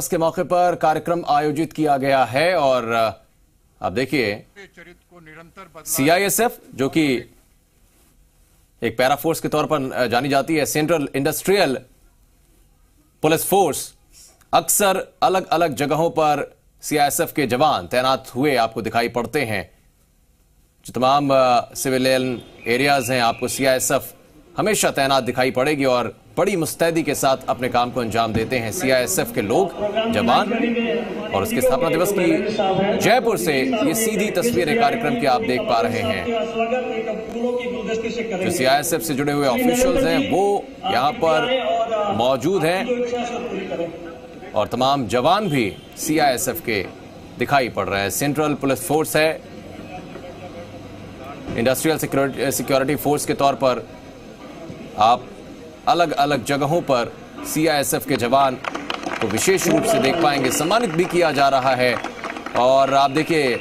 दिवस के मौके पर कार्यक्रम आयोजित किया गया है और आप देखिए सीआईएसएफ जो कि एक पैरा फोर्स के तौर पर जानी जाती है सेंट्रल इंडस्ट्रियल पुलिस फोर्स अक्सर अलग अलग जगहों पर सीआईएसएफ के जवान तैनात हुए आपको दिखाई पड़ते हैं जो तमाम सिविलियन एरियाज हैं आपको सीआईएसएफ हमेशा तैनात दिखाई पड़ेगी और बड़ी मुस्तैदी के साथ अपने काम को अंजाम देते हैं सीआईएसएफ के लोग जवान और उसके स्थापना दिवस की जयपुर से ये सीधी तस्वीरें कार्यक्रम की आप देख पा रहे हैं जो सीआईएसएफ से जुड़े हुए ऑफिशियल्स हैं वो यहाँ पर मौजूद हैं और तमाम जवान भी सीआईएसएफ के दिखाई पड़ रहे हैं सेंट्रल पुलिस फोर्स है इंडस्ट्रियल सिक्योरिटी फोर्स के तौर पर आप अलग अलग जगहों पर सीआईएसएफ के जवान को विशेष रूप से देख पाएंगे सम्मानित भी किया जा रहा है और आप देखिए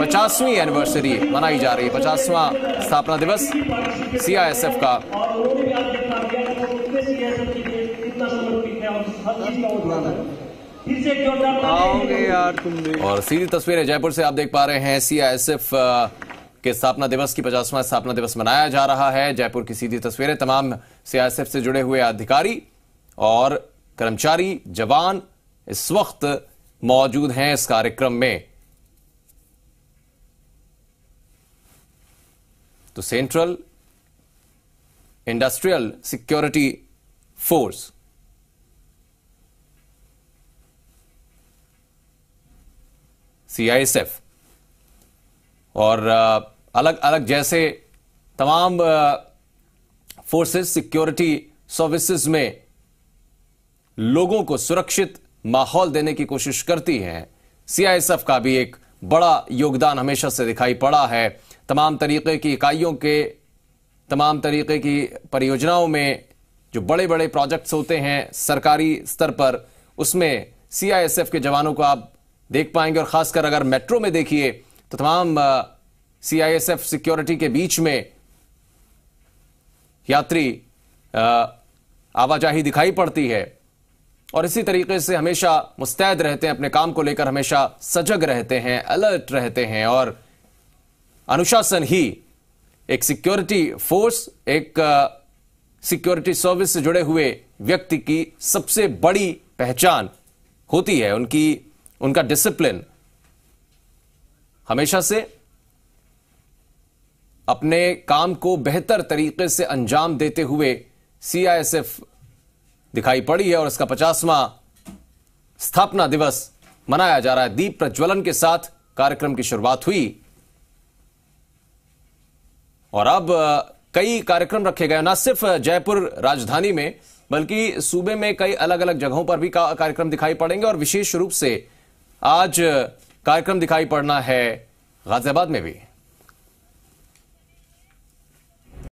पचासवीं एनिवर्सरी मनाई जा रही है पचासवां स्थापना दिवस सीआईएसएफ का और सीधी तस्वीरें जयपुर से आप देख पा रहे हैं सीआईएसएफ के स्थापना दिवस की पचासवां स्थापना दिवस मनाया जा रहा है जयपुर की सीधी तस्वीरें तमाम सीआईएसएफ से जुड़े हुए अधिकारी और कर्मचारी जवान इस वक्त मौजूद हैं इस कार्यक्रम में तो central industrial security force CISF और अलग अलग जैसे तमाम फोर्सेस सिक्योरिटी सर्विसेज में लोगों को सुरक्षित माहौल देने की कोशिश करती है सीआईएसएफ का भी एक बड़ा योगदान हमेशा से दिखाई पड़ा है तमाम तरीके की इकाइयों के तमाम तरीके की परियोजनाओं में जो बड़े बड़े प्रोजेक्ट्स होते हैं सरकारी स्तर पर उसमें सीआईएसएफ के जवानों को आप देख पाएंगे और खासकर अगर मेट्रो में देखिए तो तमाम सीआईएसएफ सिक्योरिटी के बीच में यात्री आवाजाही दिखाई पड़ती है और इसी तरीके से हमेशा मुस्तैद रहते हैं अपने काम को लेकर हमेशा सजग रहते हैं अलर्ट रहते हैं और अनुशासन ही एक सिक्योरिटी फोर्स एक सिक्योरिटी सर्विस से जुड़े हुए व्यक्ति की सबसे बड़ी पहचान होती है उनकी उनका डिसिप्लिन हमेशा से अपने काम को बेहतर तरीके से अंजाम देते हुए सीआईएसएफ दिखाई पड़ी है और इसका पचासवां स्थापना दिवस मनाया जा रहा है दीप प्रज्वलन के साथ कार्यक्रम की शुरुआत हुई और अब कई कार्यक्रम रखे गए न सिर्फ जयपुर राजधानी में बल्कि सूबे में कई अलग अलग जगहों पर भी कार्यक्रम दिखाई पड़ेंगे और विशेष रूप से आज कार्यक्रम दिखाई पड़ना है गाजियाबाद में भी